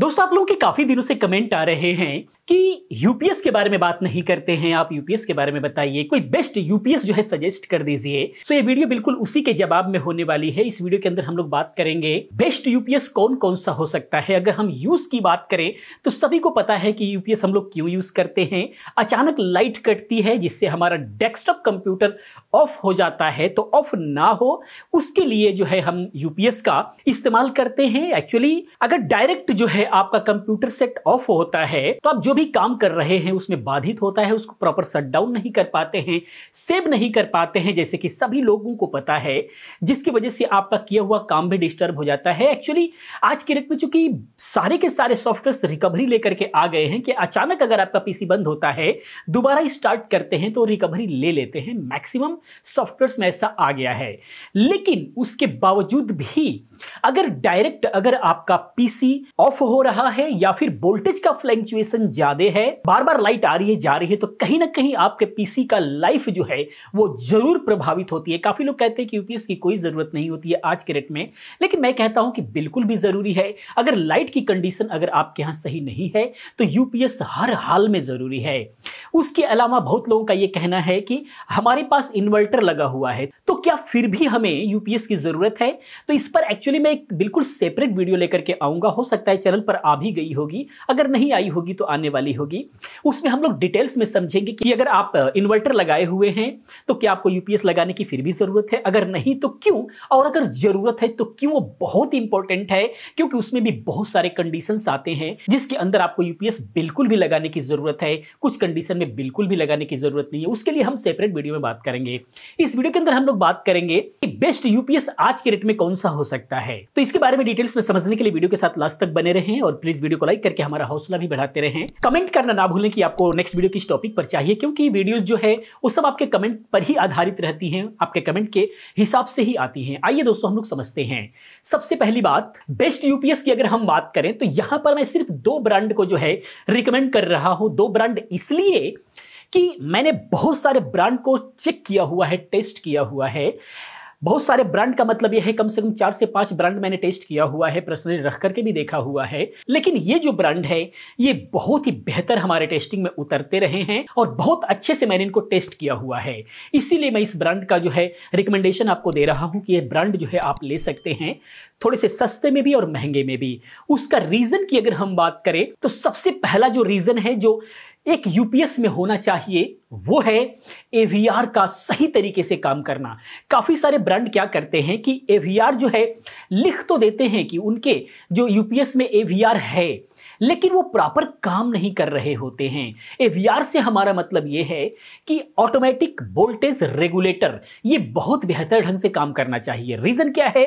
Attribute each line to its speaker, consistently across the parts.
Speaker 1: दोस्तों आप लोगों के काफी दिनों से कमेंट आ रहे हैं कि यूपीएस के बारे में बात नहीं करते हैं आप यूपीएस के बारे में बताइए कोई बेस्ट यूपीएस जो है सजेस्ट कर दीजिए सो ये वीडियो बिल्कुल उसी के जवाब में होने वाली है इस वीडियो के अंदर हम लोग बात करेंगे बेस्ट यूपीएस कौन कौन सा हो सकता है अगर हम यूज की बात करें तो सभी को पता है कि यूपीएस हम लोग क्यों यूज करते हैं अचानक लाइट कटती है जिससे हमारा डेस्कटॉप कंप्यूटर ऑफ हो जाता है तो ऑफ ना हो उसके लिए जो है हम यूपीएस का इस्तेमाल करते हैं एक्चुअली अगर डायरेक्ट जो है आपका कंप्यूटर सेट ऑफ होता है तो आप जो भी काम कर रहे हैं उसमें बाधित होता है उसको प्रॉपर शट डाउन नहीं कर पाते हैं सेव नहीं कर पाते हैं जैसे कि सभी लोगों को पता है जिसकी वजह से आपका किया हुआ काम भी डिस्टर्ब हो जाता है एक्चुअली आज के डेट में चूंकि सारे के सारे सॉफ्टवेयर रिकवरी लेकर के आ गए हैं कि अचानक अगर आपका पीसी बंद होता है दोबारा स्टार्ट करते हैं तो रिकवरी ले लेते हैं मैक्सिमम सॉफ्टवेयर में ऐसा आ गया है लेकिन उसके बावजूद भी अगर डायरेक्ट अगर आपका पीसी ऑफ हो रहा है या फिर वोल्टेज का फ्लैक्चुएशन ज्यादा है बार बार लाइट आ रही है जा रही है तो कहीं ना कहीं आपके पीसी का लाइफ जो है वो जरूर प्रभावित होती है काफी लोग कहते हैं कि यूपीएस की कोई जरूरत नहीं होती है आज के रेट में लेकिन मैं कहता हूं कि बिल्कुल भी जरूरी है अगर लाइट की कंडीशन अगर आपके यहां सही नहीं है तो यूपीएस हर हाल में जरूरी है उसके अलावा बहुत लोगों का यह कहना है कि हमारे पास इन्वर्टर लगा हुआ है तो क्या फिर भी हमें यूपीएस की जरूरत है तो इस पर एक्चुअली मैं एक बिल्कुल सेपरेट वीडियो लेकर के आऊंगा हो सकता है चैनल चैनल पर आ भी गई होगी अगर नहीं आई होगी तो आने वाली होगी उसमें हम लोग डिटेल्स में समझेंगे कि अगर आप इन्वर्टर लगाए हुए हैं तो क्या आपको यूपीएस लगाने की फिर भी ज़रूरत है अगर नहीं तो क्यों और अगर ज़रूरत है तो क्यों वो बहुत इंपॉर्टेंट है क्योंकि उसमें भी बहुत सारे कंडीशन आते हैं जिसके अंदर आपको यूपीएस बिल्कुल भी लगाने की ज़रूरत है कुछ कंडीशन में बिल्कुल भी लगाने की ज़रूरत नहीं है उसके लिए हम सेपरेट वीडियो में बात करेंगे इस वीडियो के अंदर हम लोग बात करेंगे कि बेस्ट यूपीएस आज के रेट में कौन सा हो सकता है तो इसके बारे में डिटेल्स में समझने के लिए वीडियो के साथ लास्ट तक बने रहे रहें और प्लीज वीडियो को लाइक करके हमारा हौसला भी बढ़ाते रहें कमेंट करना ना भूलें कि आपको नेक्स्ट वीडियो किस टॉपिक पर चाहिए क्योंकि वीडियोज जो है वो सब आपके कमेंट पर ही आधारित रहती है आपके कमेंट के हिसाब से ही आती है आइए दोस्तों हम लोग समझते हैं सबसे पहली बात बेस्ट यूपीएस की अगर हम बात करें तो यहां पर मैं सिर्फ दो ब्रांड को जो है रिकमेंड कर रहा हूं दो ब्रांड इसलिए कि मैंने बहुत सारे ब्रांड को चेक किया हुआ है टेस्ट किया हुआ है बहुत सारे ब्रांड का मतलब यह है कम से कम चार से पांच ब्रांड मैंने टेस्ट किया हुआ है पर्सनली रख करके भी देखा हुआ है लेकिन ये जो ब्रांड है ये बहुत ही बेहतर हमारे टेस्टिंग में उतरते रहे हैं और बहुत अच्छे से मैंने इनको टेस्ट किया हुआ है इसीलिए मैं इस ब्रांड का जो है रिकमेंडेशन आपको दे रहा हूँ कि ये ब्रांड जो है आप ले सकते हैं थोड़े से सस्ते में भी और महंगे में भी उसका रीज़न की अगर हम बात करें तो सबसे पहला जो रीज़न है जो एक यूपीएस में होना चाहिए वो है एवीआर का सही तरीके से काम करना काफ़ी सारे ब्रांड क्या करते हैं कि एवीआर जो है लिख तो देते हैं कि उनके जो यूपीएस में एवीआर है लेकिन वो प्रॉपर काम नहीं कर रहे होते हैं एवीआर से हमारा मतलब ये है कि ऑटोमेटिक वोल्टेज रेगुलेटर ये बहुत बेहतर ढंग से काम करना चाहिए रीजन क्या है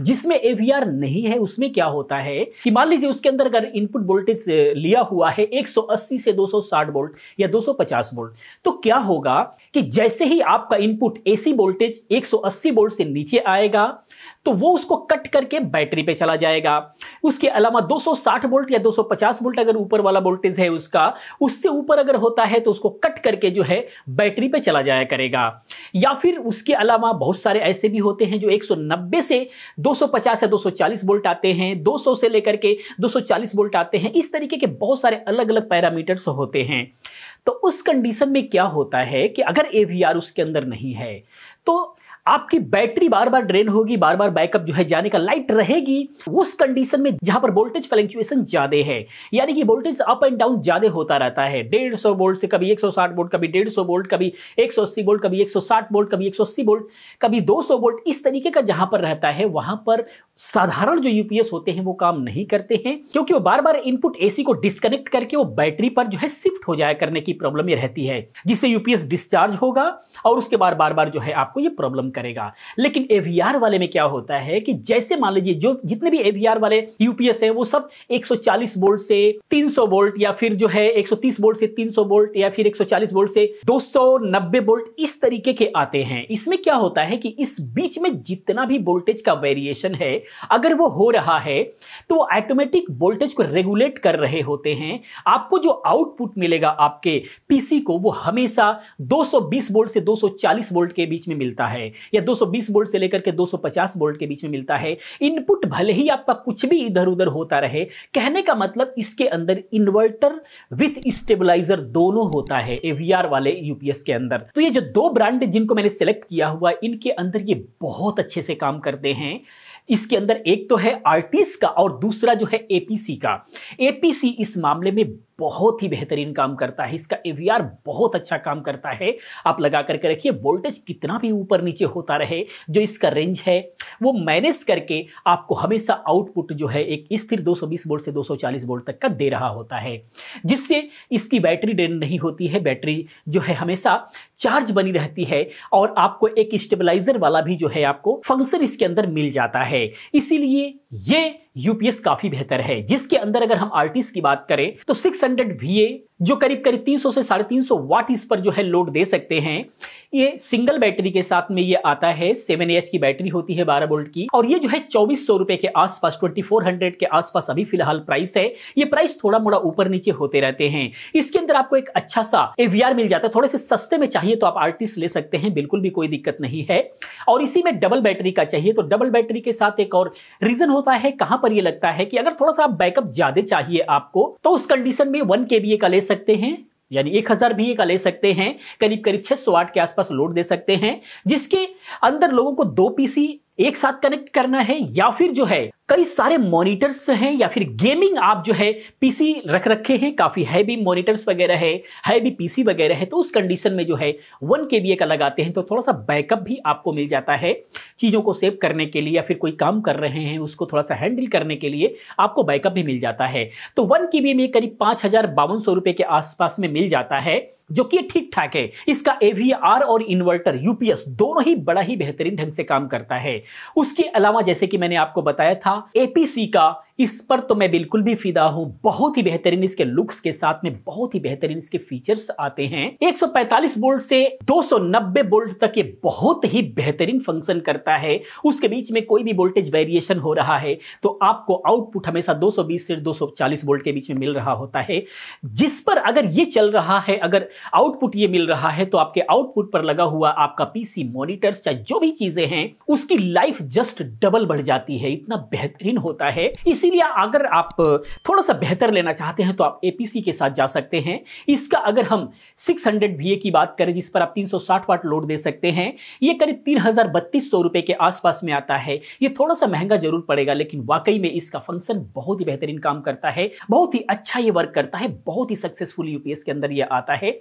Speaker 1: जिसमें एवीआर नहीं है उसमें क्या होता है कि मान लीजिए उसके अंदर अगर इनपुट वोल्टेज लिया हुआ है 180 से 260 वोल्ट या 250 वोल्ट तो क्या होगा कि जैसे ही आपका इनपुट एसी वोल्टेज 180 वोल्ट से नीचे आएगा तो वो उसको कट करके बैटरी पे चला जाएगा उसके अलावा 260 वोल्ट या 250 वोल्ट अगर ऊपर वाला वोल्टेज है उसका उससे ऊपर अगर होता है तो उसको कट करके जो है बैटरी पे चला जाया करेगा या फिर उसके अलावा बहुत सारे ऐसे भी होते हैं जो 190 से 250 या 240 वोल्ट आते हैं 200 से लेकर के 240 वोल्ट आते हैं इस तरीके के बहुत सारे अलग अलग पैरामीटर्स होते हैं तो उस कंडीशन में क्या होता है कि अगर ए उसके अंदर नहीं है तो आपकी बैटरी बार बार ड्रेन होगी बार बार बैकअप जो है जाने का लाइट रहेगी उस कंडीशन में जहां पर वोल्टेज फ्लैक्चुएशन ज्यादा है यानी कि वोल्टेज अप एंड डाउन ज्यादा होता रहता है डेढ़ सौ वोल्ट से कभी एक सौ साठ वोल्ट कभी डेढ़ सौ वोल्ट कभी एक सौ अस्सी वोल्ट कभी एक सौ साठ वोल्ट कभी एक सौ अस्सी वोल्ट कभी दो सौ वोल्ट इस तरीके का जहां पर रहता है वहां पर साधारण जो यूपीएस होते हैं वो काम नहीं करते हैं क्योंकि वो बार बार इनपुट एसी को डिस्कनेक्ट करके वो बैटरी पर जो है शिफ्ट हो जाया करने की प्रॉब्लम ये रहती है जिससे यूपीएस डिस्चार्ज होगा और उसके बाद बार बार जो है आपको ये प्रॉब्लम करेगा लेकिन एवीआर वाले में क्या होता है कि जैसे मान लीजिए जो जितने भी एवीआर वाले यूपीएस है वो सब एक वोल्ट से तीन वोल्ट या फिर जो है एक वोल्ट से तीन वोल्ट या फिर एक वोल्ट से दो वोल्ट इस तरीके के आते हैं इसमें क्या होता है कि इस बीच में जितना भी वोल्टेज का वेरिएशन है अगर वो हो रहा है तो वो ऑटोमेटिक वोल्टेज को रेगुलेट कर रहे होते हैं आपको जो आउटपुट मिलेगा आपके पीसी को वो हमेशा 220 वोल्ट से 240 वोल्ट के बीच में मिलता है या 220 वोल्ट से लेकर के 250 वोल्ट के बीच में मिलता है इनपुट भले ही आपका कुछ भी इधर उधर होता रहे कहने का मतलब इसके अंदर इन्वर्टर विथ स्टेबलाइजर दोनों होता है एवीआर वाले यूपीएस के अंदर तो ये जो दो ब्रांड जिनको मैंने सेलेक्ट किया हुआ इनके अंदर ये बहुत अच्छे से काम करते हैं इसके अंदर एक तो है आरटीस का और दूसरा जो है एपीसी का एपीसी इस मामले में बहुत ही बेहतरीन काम करता है इसका एवीआर बहुत अच्छा काम करता है आप लगा करके रखिए वोल्टेज कितना भी ऊपर नीचे होता रहे जो इसका रेंज है वो मैनेज करके आपको हमेशा आउटपुट जो है एक स्थिर 220 वोल्ट से 240 वोल्ट तक का दे रहा होता है जिससे इसकी बैटरी ड्रेन नहीं होती है बैटरी जो है हमेशा चार्ज बनी रहती है और आपको एक स्टेबलाइजर वाला भी जो है आपको फंक्शन इसके अंदर मिल जाता है इसीलिए ये यूपीएस काफी बेहतर है जिसके अंदर अगर हम आर्टिस्ट की बात करें तो सिक्स हंड्रेड वी जो करीब करीब 300 से साढ़े तीन सौ वाट इस पर जो है लोड दे सकते हैं ये सिंगल बैटरी के साथ में ये आता है सेवन एच की बैटरी होती है बारह वोल्ट की और ये जो है चौबीस सौ रुपए के आसपास ट्वेंटी फोर हंड्रेड के आसपास अभी फिलहाल प्राइस है ये प्राइस थोड़ा मोड़ा ऊपर नीचे होते रहते हैं इसके अंदर आपको एक अच्छा सा एवीआर मिल जाता है थोड़े से सस्ते में चाहिए तो आप आर्टिस्ट ले सकते हैं बिल्कुल भी कोई दिक्कत नहीं है और इसी में डबल बैटरी का चाहिए तो डबल बैटरी के साथ एक और रीजन होता है कहां पर यह लगता है कि अगर थोड़ा सा बैकअप ज्यादा चाहिए आपको तो उस कंडीशन में वन के का ले सकते हैं यानी एक हज़ार भी का ले सकते हैं करीब करीब 600 सौ आठ के आसपास लोड दे सकते हैं जिसके अंदर लोगों को दो पीसी एक साथ कनेक्ट करना है या फिर जो है कई सारे मॉनिटर्स हैं या फिर गेमिंग आप जो है पीसी रख रखे हैं काफ़ी हैवी मॉनिटर्स वगैरह है हैवी पीसी वगैरह है तो उस कंडीशन में जो है वन के बी का लगाते हैं तो थोड़ा सा बैकअप भी आपको मिल जाता है चीज़ों को सेव करने के लिए या फिर कोई काम कर रहे हैं उसको थोड़ा सा हैंडल करने के लिए आपको बैकअप भी मिल जाता है तो वन के में करीब पाँच हज़ार बावन सौ रुपए के आसपास में मिल जाता है जो कि ठीक ठाक है इसका एवीआर और इन्वर्टर यूपीएस दोनों ही बड़ा ही बेहतरीन ढंग से काम करता है उसके अलावा जैसे कि मैंने आपको बताया था एपीसी का इस पर तो मैं बिल्कुल भी फिदा हूँ बहुत ही बेहतरीन इसके लुक्स के साथ में बहुत ही बेहतरीन इसके फीचर्स आते हैं 145 बोल्ट से 290 बोल्ट तक ये बहुत ही बेहतरीन फंक्शन करता है उसके बीच में कोई भी वोल्टेज वेरिएशन हो रहा है तो आपको आउटपुट हमेशा 220 से 240 वोल्ट के बीच में मिल रहा होता है जिस पर अगर ये चल रहा है अगर आउटपुट ये मिल रहा है तो आपके आउटपुट पर लगा हुआ आपका पीसी मॉनिटर चाहे जो भी चीजें हैं उसकी लाइफ जस्ट डबल बढ़ जाती है इतना बेहतरीन होता है इसी इसीलिए अगर आप थोड़ा सा बेहतर लेना चाहते हैं तो आप एपीसी के साथ जा सकते हैं इसका अगर हम 600 हंड्रेड की बात करें जिस पर आप 360 वाट लोड दे सकते हैं ये करीब तीन हज़ार के आसपास में आता है ये थोड़ा सा महंगा जरूर पड़ेगा लेकिन वाकई में इसका फंक्शन बहुत ही बेहतरीन काम करता है बहुत ही अच्छा ये वर्क करता है बहुत ही सक्सेसफुल यूपीएस के अंदर ये आता है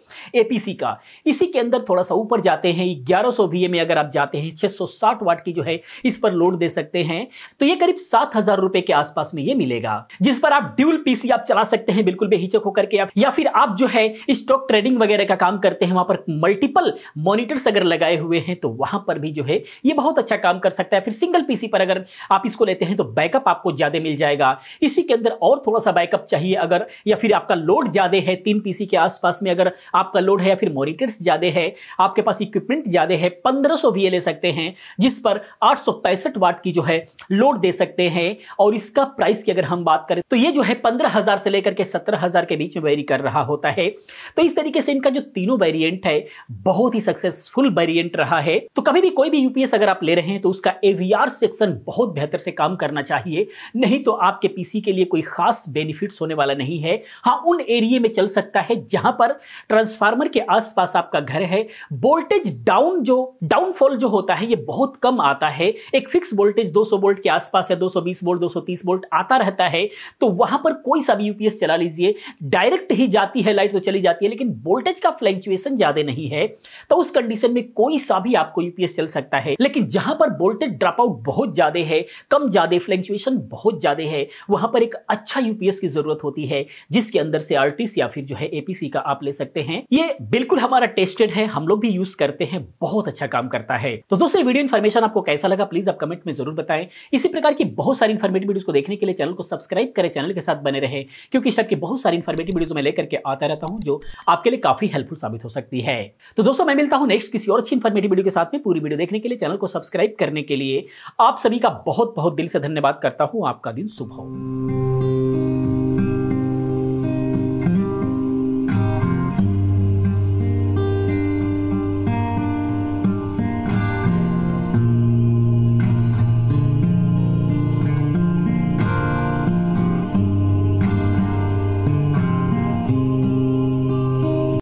Speaker 1: एपीसी का इसी के अंदर थोड़ा सा ऊपर जाते हैं ग्यारह सौ में अगर आप जाते हैं 660 वाट की जो है इस पर लोड दे सकते हैं तो ये करीब सात हजार रुपए के आसपास में ये मिलेगा जिस पर आप ड्यूल पीसी आप चला सकते हैं बिल्कुल बेहिचक होकर के आप या फिर आप जो है स्टॉक ट्रेडिंग वगैरह का काम करते हैं वहां पर मल्टीपल मॉनिटर्स अगर लगाए हुए हैं तो वहां पर भी जो है ये बहुत अच्छा काम कर सकता है फिर सिंगल पीसी पर अगर आप इसको लेते हैं तो बैकअप आपको ज्यादा मिल जाएगा इसी के अंदर और थोड़ा सा बैकअप चाहिए अगर या फिर आपका लोड ज्यादा है तीन पीसी के आसपास में अगर आपका लोड है या फिर मॉनिटर्स ज्यादा है आपके पास इक्विपमेंट ज्यादा है पंद्रह सौ ले सकते हैं जिस पर आठ वाट की जो है लोड दे सकते हैं और इसका प्राइस की अगर हम बात करें तो ये जो है पंद्रह हजार से लेकर के सत्रह हजार के बीच में वेरी कर रहा होता है तो इस तरीके से इनका जो तीनों वेरिएंट है बहुत ही सक्सेसफुल वेरिएंट रहा है तो कभी भी कोई भी यूपीएस अगर आप ले रहे हैं तो उसका एवीआर सेक्शन बहुत बेहतर से काम करना चाहिए नहीं तो आपके पीसी के लिए कोई खास बेनिफिट होने वाला नहीं है हाँ उन एरिए में चल सकता है जहां पर ट्रांसफार्मर के आसपास आपका घर है वोल्टेज डाउन जो डाउनफॉल जो होता है ये बहुत कम आता है एक फिक्स वोल्टेज 200 वोल्ट के आसपास है 220 वोल्ट 230 वोल्ट आता रहता है तो वहां पर कोई सा भी यूपीएस चला लीजिए डायरेक्ट ही जाती है लाइट तो चली जाती है लेकिन वोल्टेज का फ्लैक्चुएशन ज्यादा नहीं है तो उस कंडीशन में कोई सा भी आपको यूपीएस चल सकता है लेकिन जहां पर वोल्टेज ड्रॉप आउट बहुत ज्यादा है कम ज्यादा फ्लैक्चुएशन बहुत ज्यादा है वहां पर एक अच्छा यूपीएस की जरूरत होती है जिसके अंदर से आरटीसी या फिर जो है एपीसी का आप ले सकते हैं ये बिल्कुल हमारा टेस्टेड है हम लोग भी यूज करते हैं बहुत अच्छा काम करता है तो दोस्तों वीडियो इन्फॉर्मेशन आपको कैसा लगा प्लीज आप कमेंट में जरूर बताएं इसी प्रकार की बहुत सारी इन्फॉर्मेटिव वीडियो को देखने के के लिए चैनल को सब्सक्राइब करें चैनल के साथ बने रहे क्योंकि इस की बहुत सारी इन्फॉर्मेटिव वीडियो मैं लेकर के आता रहता हूँ जो आपके लिए काफी हेल्पफुल साबित हो सकती है तो दोस्तों मैं मिलता हूँ नेक्स्ट किसी और अच्छी इन्फॉर्मेटिव वीडियो के साथ में पूरी वीडियो देखने के लिए चैनल को सब्सक्राइब करने के लिए आप सभी का बहुत बहुत दिल से धन्यवाद करता हूँ आपका दिन शुभ हो